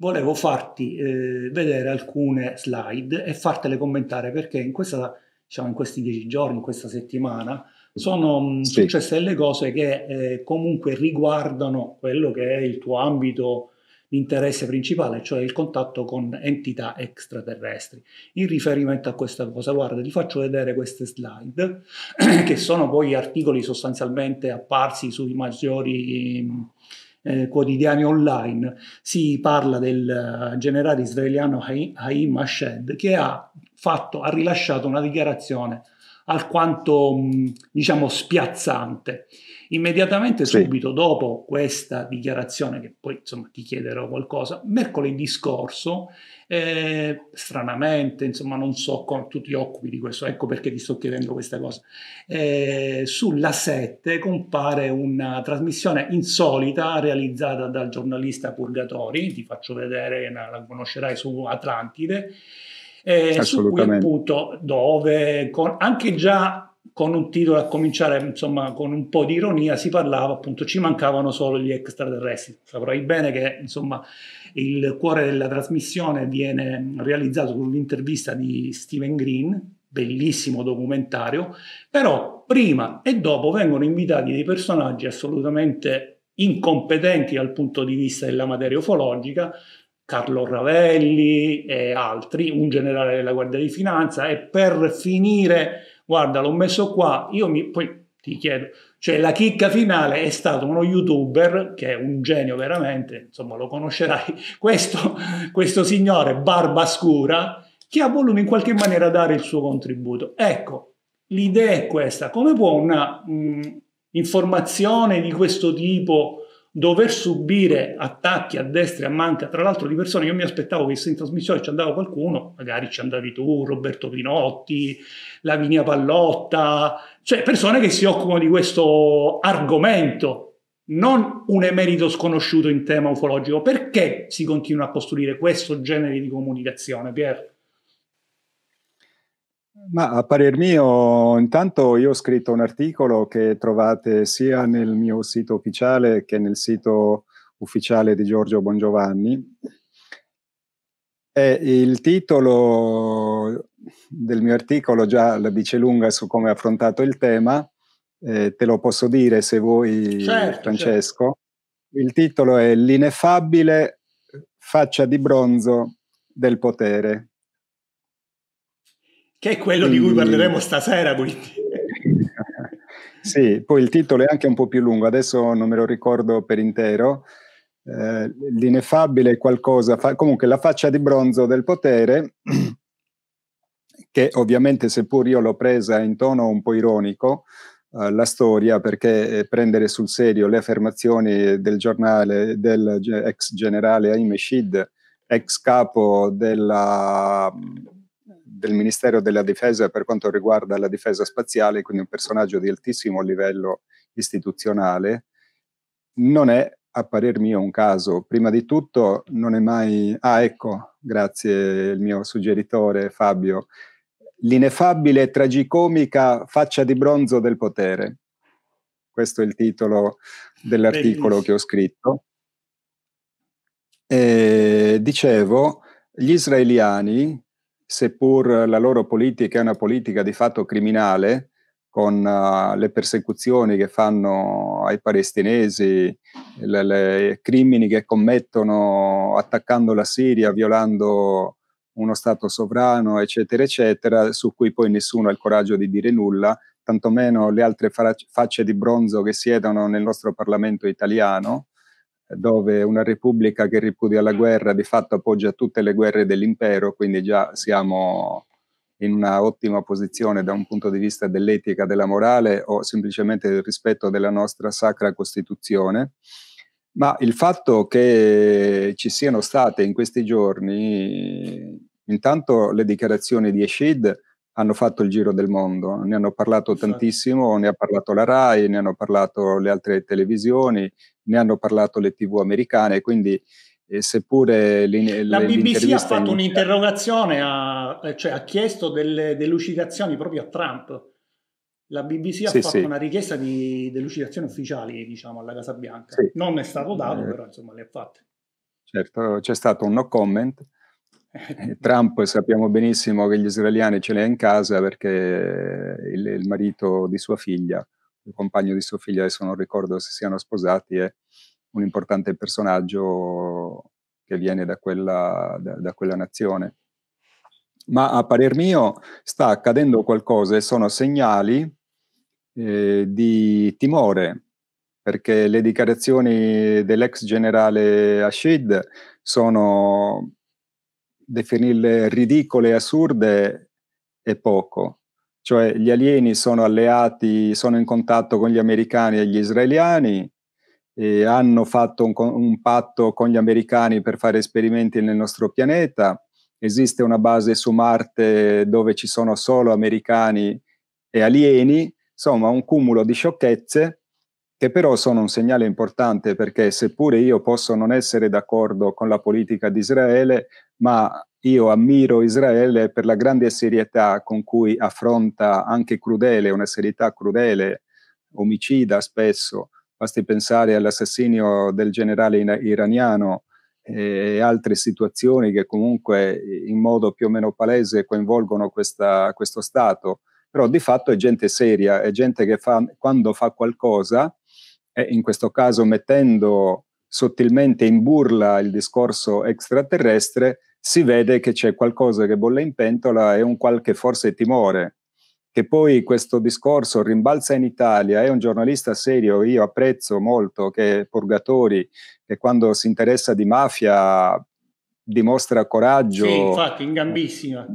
volevo farti eh, vedere alcune slide e fartele commentare perché in, questa, diciamo, in questi dieci giorni, in questa settimana, sono mm, sì. successe delle cose che eh, comunque riguardano quello che è il tuo ambito di interesse principale, cioè il contatto con entità extraterrestri. In riferimento a questa cosa, guarda, ti faccio vedere queste slide, che sono poi articoli sostanzialmente apparsi sui maggiori mm, eh, quotidiani online, si parla del eh, generale israeliano Haim Ashed che ha, fatto, ha rilasciato una dichiarazione alquanto diciamo spiazzante Immediatamente sì. subito dopo questa dichiarazione, che poi insomma ti chiederò qualcosa, mercoledì scorso, eh, stranamente, insomma non so come tu ti occupi di questo, ecco perché ti sto chiedendo questa cosa, eh, sulla 7 compare una trasmissione insolita realizzata dal giornalista Purgatori, ti faccio vedere, la conoscerai su Atlantide, eh, su cui appunto dove con, anche già con un titolo a cominciare insomma con un po' di ironia si parlava appunto ci mancavano solo gli extraterrestri saprai bene che insomma il cuore della trasmissione viene realizzato con l'intervista di Steven Green bellissimo documentario però prima e dopo vengono invitati dei personaggi assolutamente incompetenti dal punto di vista della materia ufologica Carlo Ravelli e altri un generale della Guardia di Finanza e per finire guarda l'ho messo qua, io mi... poi ti chiedo, cioè la chicca finale è stato uno youtuber che è un genio veramente, insomma lo conoscerai, questo, questo signore barba scura che ha voluto in qualche maniera dare il suo contributo. Ecco, l'idea è questa, come può una mh, informazione di questo tipo dover subire attacchi a destra e a manca, tra l'altro di persone che io mi aspettavo che se in trasmissione ci andava qualcuno, magari ci andavi tu, Roberto Pinotti, Lavinia Pallotta, cioè persone che si occupano di questo argomento, non un emerito sconosciuto in tema ufologico. Perché si continua a costruire questo genere di comunicazione, Pierre? Ma a parer mio, intanto io ho scritto un articolo che trovate sia nel mio sito ufficiale che nel sito ufficiale di Giorgio Bongiovanni. E il titolo del mio articolo già la dice lunga su come ha affrontato il tema, eh, te lo posso dire se vuoi certo, Francesco. Certo. Il titolo è L'ineffabile faccia di bronzo del potere che è quello di cui parleremo stasera, quindi. sì, poi il titolo è anche un po' più lungo, adesso non me lo ricordo per intero. Eh, l'ineffabile qualcosa, fa- comunque la faccia di bronzo del potere, che ovviamente seppur io l'ho presa in tono un po' ironico, eh, la storia, perché eh, prendere sul serio le affermazioni del giornale del ex generale Aime Shid, ex capo della del Ministero della Difesa per quanto riguarda la difesa spaziale, quindi un personaggio di altissimo livello istituzionale, non è a parer mio un caso. Prima di tutto non è mai... Ah ecco, grazie il mio suggeritore Fabio, l'ineffabile e tragicomica faccia di bronzo del potere. Questo è il titolo dell'articolo Bellissimo. che ho scritto. E dicevo, gli israeliani, seppur la loro politica è una politica di fatto criminale, con uh, le persecuzioni che fanno ai palestinesi, i crimini che commettono attaccando la Siria, violando uno Stato sovrano, eccetera, eccetera, su cui poi nessuno ha il coraggio di dire nulla, tantomeno le altre facce di bronzo che siedono nel nostro Parlamento italiano, dove una repubblica che ripudia la guerra di fatto appoggia tutte le guerre dell'impero, quindi già siamo in una ottima posizione da un punto di vista dell'etica, della morale o semplicemente del rispetto della nostra sacra Costituzione. Ma il fatto che ci siano state in questi giorni intanto le dichiarazioni di Eshid, hanno fatto il giro del mondo, ne hanno parlato tantissimo, ne ha parlato la RAI, ne hanno parlato le altre televisioni, ne hanno parlato le tv americane, quindi eh, seppure le, la BBC ha fatto in... un'interrogazione, ha, eh, cioè, ha chiesto delle delucidazioni proprio a Trump. La BBC ha fatto sì. una richiesta di delucidazioni ufficiali, diciamo, alla Casa Bianca. Sì. Non è stato dato, eh, però insomma le ha fatte. Certo, c'è stato un no comment eh, Trump sappiamo benissimo che gli israeliani ce l'ha in casa perché il, il, marito di sua figlia, il compagno di sua figlia, adesso non ricordo se siano sposati, è un importante personaggio che viene da quella, da, da quella nazione. Ma a parer mio sta accadendo qualcosa e sono segnali eh, di timore, perché le dichiarazioni dell'ex generale Hashid sono definirle ridicole e assurde è poco. Cioè gli alieni sono alleati, sono in contatto con gli americani e gli israeliani, e hanno fatto un, un patto con gli americani per fare esperimenti nel nostro pianeta, esiste una base su Marte dove ci sono solo americani e alieni, insomma un cumulo di sciocchezze che però sono un segnale importante perché seppure io posso non essere d'accordo con la politica di Israele, ma io ammiro Israele per la grande serietà con cui affronta anche crudele, una serietà crudele, omicida spesso. Basti pensare all'assassinio del generale iraniano eh, e altre situazioni che comunque in modo più o meno palese coinvolgono questa, questo Stato. Però di fatto è gente seria, è gente che fa, quando fa qualcosa e in questo caso mettendo sottilmente in burla il discorso extraterrestre, si vede che c'è qualcosa che bolle in pentola e un qualche forse timore. Che poi questo discorso rimbalza in Italia, è un giornalista serio, io apprezzo molto che Purgatori, che quando si interessa di mafia dimostra coraggio. Sì, infatti, in gambissima.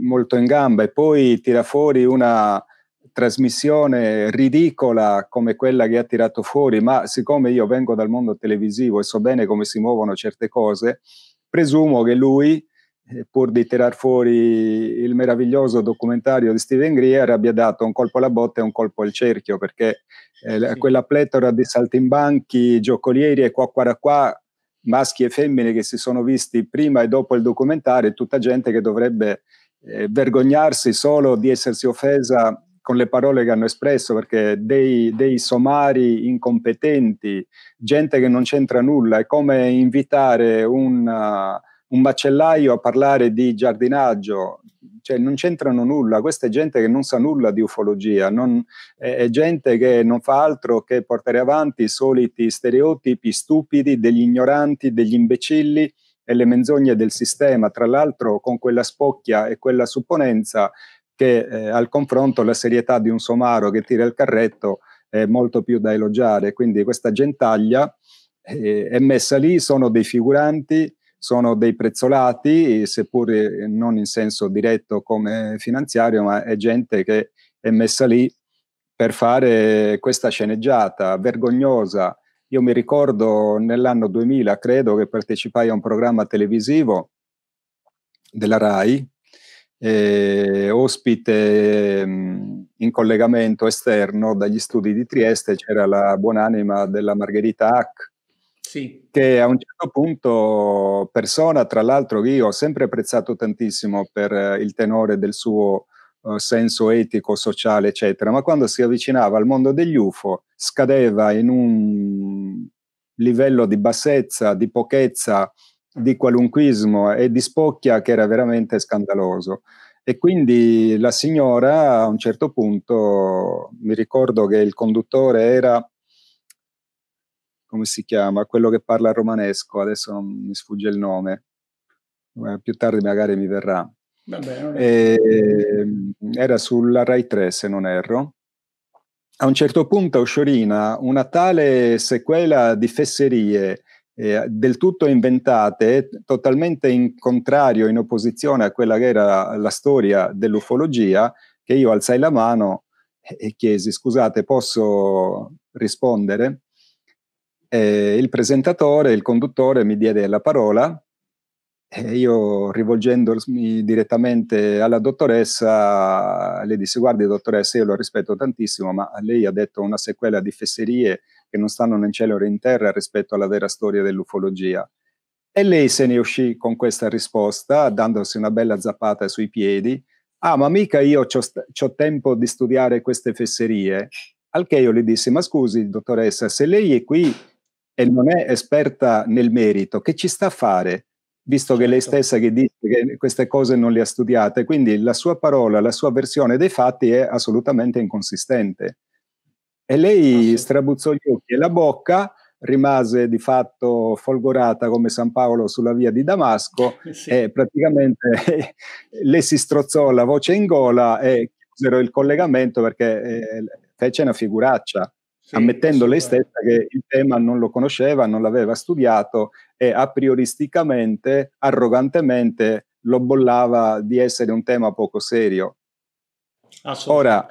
Molto in gamba e poi tira fuori una, trasmissione ridicola come quella che ha tirato fuori, ma siccome io vengo dal mondo televisivo e so bene come si muovono certe cose, presumo che lui, eh, pur di tirar fuori il meraviglioso documentario di Steven Greer, abbia dato un colpo alla botte e un colpo al cerchio, perché eh, sì. quella pletora di saltimbanchi, giocolieri e qua qua qua, maschi e femmine che si sono visti prima e dopo il documentario, tutta gente che dovrebbe eh, vergognarsi solo di essersi offesa con le parole che hanno espresso, perché dei, dei somari incompetenti, gente che non c'entra nulla, è come invitare un, uh, un macellaio a parlare di giardinaggio, cioè non c'entrano nulla, questa è gente che non sa nulla di ufologia, non, è, è, gente che non fa altro che portare avanti i soliti stereotipi stupidi degli ignoranti, degli imbecilli e le menzogne del sistema, tra l'altro con quella spocchia e quella supponenza che eh, al confronto la serietà di un somaro che tira il carretto è molto più da elogiare. Quindi questa gentaglia eh, è messa lì, sono dei figuranti, sono dei prezzolati, seppur eh, non in senso diretto come finanziario, ma è gente che è messa lì per fare questa sceneggiata vergognosa. Io mi ricordo nell'anno 2000, credo, che partecipai a un programma televisivo della RAI, eh, ospite mh, mm, in collegamento esterno dagli studi di Trieste c'era la buonanima della Margherita Hack, sì. che a un certo punto, persona tra l'altro che io ho sempre apprezzato tantissimo per eh, il tenore del suo eh, senso etico, sociale, eccetera, ma quando si avvicinava al mondo degli UFO scadeva in un livello di bassezza, di pochezza, di qualunquismo e di spocchia che era veramente scandaloso. E quindi la signora a un certo punto, mi ricordo che il conduttore era, come si chiama, quello che parla romanesco, adesso non mi sfugge il nome, eh, più tardi magari mi verrà. Vabbè, e, ehm, era sulla Rai 3 se non erro. A un certo punto Osciorina, una tale sequela di fesserie eh, del tutto inventate, totalmente in contrario, in opposizione a quella che era la storia dell'ufologia, che io alzai la mano e chiesi scusate posso rispondere? E il presentatore, il conduttore mi diede la parola e io rivolgendomi direttamente alla dottoressa le dissi guardi dottoressa io lo rispetto tantissimo ma lei ha detto una sequela di fesserie che non stanno né in cielo né in terra rispetto alla vera storia dell'ufologia. E lei se ne uscì con questa risposta, dandosi una bella zappata sui piedi. Ah, ma mica io ho tempo di studiare queste fesserie. Al che io le dissi, ma scusi, dottoressa, se lei è qui e non è esperta nel merito, che ci sta a fare? Visto che lei certo. stessa che dice che queste cose non le ha studiate, quindi la sua parola, la sua versione dei fatti è assolutamente inconsistente. E lei ah, strabuzzò gli occhi e la bocca, rimase di fatto folgorata come San Paolo sulla via di Damasco sì. e praticamente le si strozzò la voce in gola e chiusero il collegamento perché eh, fece una figuraccia. Sì, ammettendo lei stessa che il tema non lo conosceva, non l'aveva studiato e a prioristicamente, arrogantemente lo bollava di essere un tema poco serio. Ora,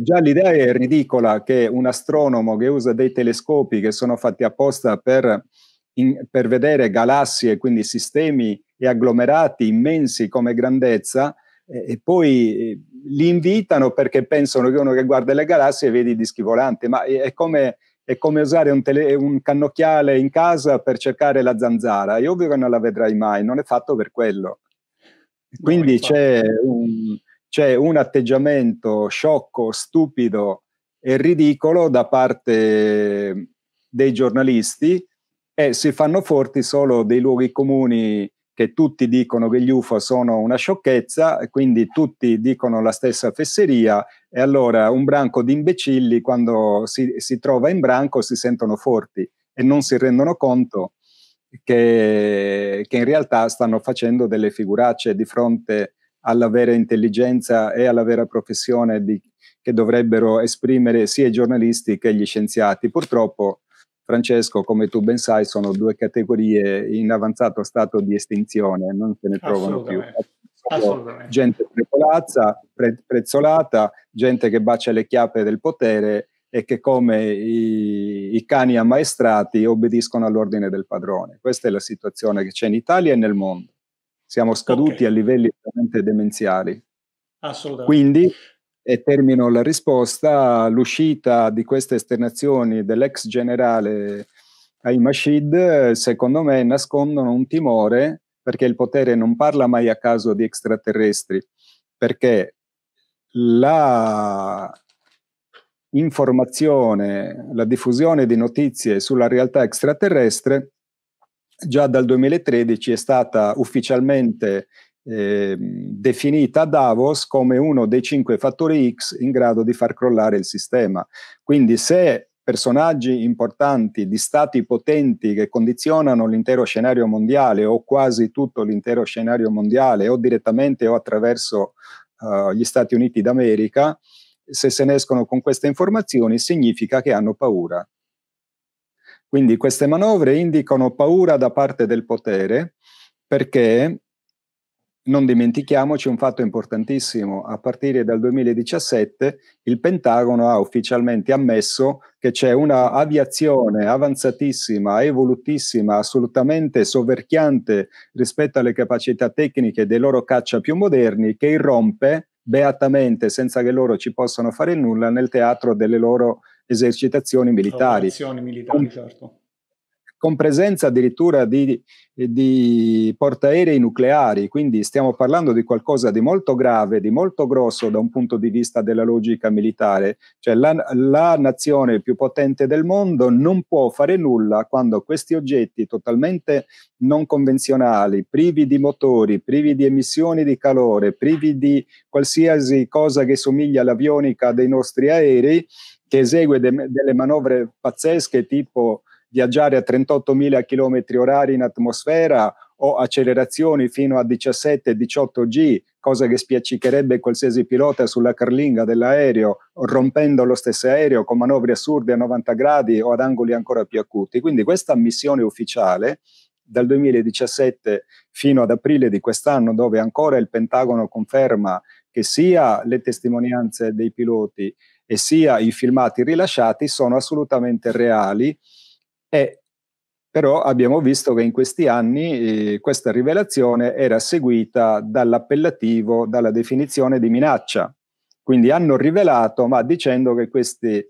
già l'idea è ridicola che un astronomo che usa dei telescopi che sono fatti apposta per, in, per vedere galassie, quindi sistemi e agglomerati immensi come grandezza, e poi eh, li invitano perché pensano che uno che guarda le galassie vedi i dischi volanti, ma è, è come è come usare un, tele, un, cannocchiale in casa per cercare la zanzara. È ovvio che non la vedrai mai, non è fatto per quello. Quindi no, c'è un, c'è un atteggiamento sciocco, stupido e ridicolo da parte dei giornalisti e si fanno forti solo dei luoghi comuni che tutti dicono che gli UFO sono una sciocchezza e quindi tutti dicono la stessa fesseria e allora un branco di imbecilli quando si, si trova in branco si sentono forti e non si rendono conto che, che in realtà stanno facendo delle figuracce di fronte a alla vera intelligenza e alla vera professione di, che dovrebbero esprimere sia i giornalisti che gli scienziati. Purtroppo, Francesco, come tu ben sai, sono due categorie in avanzato stato di estinzione, non se ne trovano più. Gente prepolazza, pre- prezzolata, gente che bacia le chiappe del potere e che come i, i cani ammaestrati obbediscono all'ordine del padrone. Questa è la situazione che c'è in Italia e nel mondo. Siamo scaduti okay. a livelli veramente demenziali. Assolutamente. Quindi, e termino la risposta, l'uscita di queste esternazioni dell'ex generale Aymashid, secondo me, nascondono un timore perché il potere non parla mai a caso di extraterrestri, perché la informazione, la diffusione di notizie sulla realtà extraterrestre già dal 2013 è stata ufficialmente eh, definita a Davos come uno dei cinque fattori X in grado di far crollare il sistema. Quindi se personaggi importanti di stati potenti che condizionano l'intero scenario mondiale o quasi tutto l'intero scenario mondiale o direttamente o attraverso uh, gli Stati Uniti d'America, se se ne escono con queste informazioni significa che hanno paura. Quindi queste manovre indicano paura da parte del potere perché non dimentichiamoci un fatto importantissimo, a partire dal 2017 il Pentagono ha ufficialmente ammesso che c'è una aviazione avanzatissima, evolutissima, assolutamente soverchiante rispetto alle capacità tecniche dei loro caccia più moderni che irrompe beatamente, senza che loro ci possano fare nulla, nel teatro delle loro esercitazioni militari. Esercitazioni militari, con, certo. Con presenza addirittura di, di portaerei nucleari, quindi stiamo parlando di qualcosa di molto grave, di molto grosso da un punto di vista della logica militare. Cioè la, la nazione più potente del mondo non può fare nulla quando questi oggetti totalmente non convenzionali, privi di motori, privi di emissioni di calore, privi di qualsiasi cosa che somiglia all'avionica dei nostri aerei, che esegue de- delle manovre pazzesche tipo viaggiare a 38.000 km orari in atmosfera o accelerazioni fino a 17-18 G, cosa che spiaccicherebbe qualsiasi pilota sulla carlinga dell'aereo, rompendo lo stesso aereo con manovre assurde a 90 gradi o ad angoli ancora più acuti. Quindi questa missione ufficiale dal 2017 fino ad aprile di quest'anno, dove ancora il Pentagono conferma che sia le testimonianze dei piloti e sia i filmati rilasciati sono assolutamente reali e però abbiamo visto che in questi anni eh, questa rivelazione era seguita dall'appellativo, dalla definizione di minaccia. Quindi hanno rivelato, ma dicendo che questi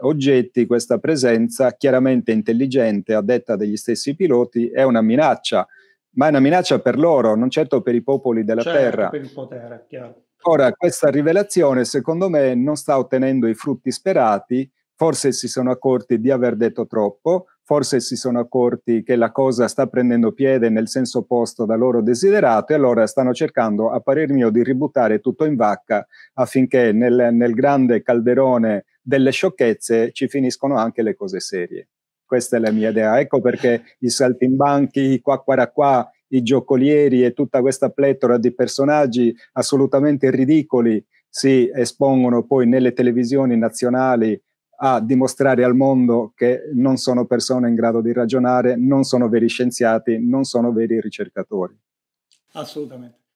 oggetti, questa presenza chiaramente intelligente, a detta degli stessi piloti, è una minaccia, ma è una minaccia per loro, non certo per i popoli della certo, Terra. Per il potere, chiaro. Ora, questa rivelazione, secondo me, non sta ottenendo i frutti sperati. Forse si sono accorti di aver detto troppo, forse si sono accorti che la cosa sta prendendo piede nel senso opposto da loro desiderato e allora stanno cercando, a parer mio, di ributtare tutto in vacca affinché nel, nel grande calderone delle sciocchezze ci finiscono anche le cose serie. Questa è la mia idea. Ecco perché i saltimbanchi, qua qua qua i giocolieri e tutta questa pletora di personaggi assolutamente ridicoli si espongono poi nelle televisioni nazionali a dimostrare al mondo che non sono persone in grado di ragionare, non sono veri scienziati, non sono veri ricercatori. Assolutamente.